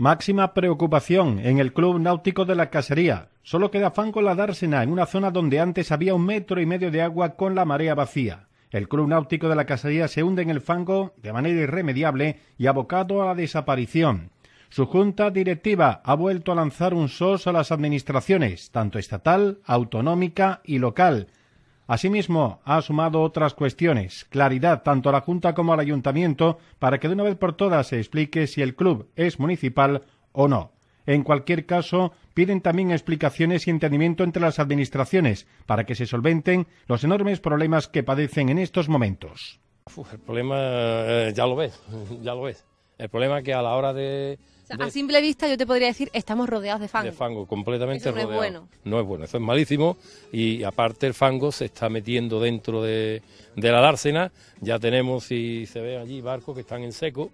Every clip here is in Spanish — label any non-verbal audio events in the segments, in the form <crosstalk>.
Máxima preocupación en el Club Náutico de la Casería. Solo queda fango en la dársena en una zona donde antes había un metro y medio de agua con la marea vacía. El Club Náutico de la Casería se hunde en el fango de manera irremediable y abocado a la desaparición. Su junta directiva ha vuelto a lanzar un SOS a las administraciones, tanto estatal, autonómica y local, Asimismo, ha sumado otras cuestiones, claridad tanto a la Junta como al Ayuntamiento, para que de una vez por todas se explique si el club es municipal o no. En cualquier caso, piden también explicaciones y entendimiento entre las administraciones para que se solventen los enormes problemas que padecen en estos momentos. el problema eh, ya lo ves, <laughs> ya lo ves. El problema es que a la hora de, a simple vista yo te podría decir, estamos rodeados de fango. De fango, completamente eso no Es bueno. No es bueno, eso es malísimo y aparte el fango se está metiendo dentro de, de la dársena. Ya tenemos, y se ve allí, barcos que están en seco,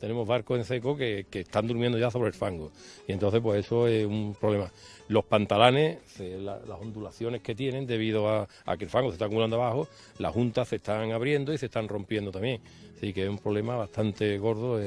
tenemos barcos en seco que, están durmiendo ya sobre el fango. Y entonces, pues eso es un problema. Los pantalanes, las ondulaciones que tienen debido a, que el fango se está acumulando abajo, las juntas se están abriendo y se están rompiendo también. Así que es un problema bastante gordo.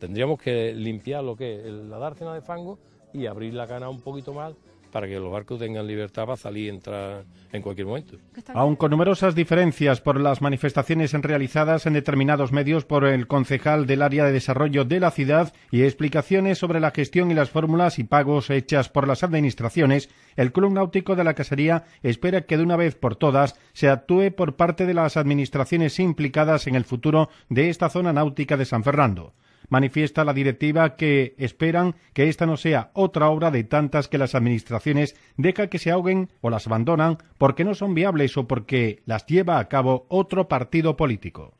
tendríamos que limpiar lo que es la dárcena de fango y abrir la cana un poquito más para que los barcos tengan libertad para salir y entrar en cualquier momento. Aun con numerosas diferencias por las manifestaciones realizadas en determinados medios por el concejal del área de desarrollo de la ciudad y explicaciones sobre la gestión y las fórmulas y pagos hechas por las administraciones, el Club Náutico de la Casería espera que de una vez por todas se actúe por parte de las administraciones implicadas en el futuro de esta zona náutica de San Fernando. Manifiesta la directiva que esperan que esta no sea otra obra de tantas que las administraciones deja que se ahoguen o las abandonan porque no son viables o porque las lleva a cabo otro partido político.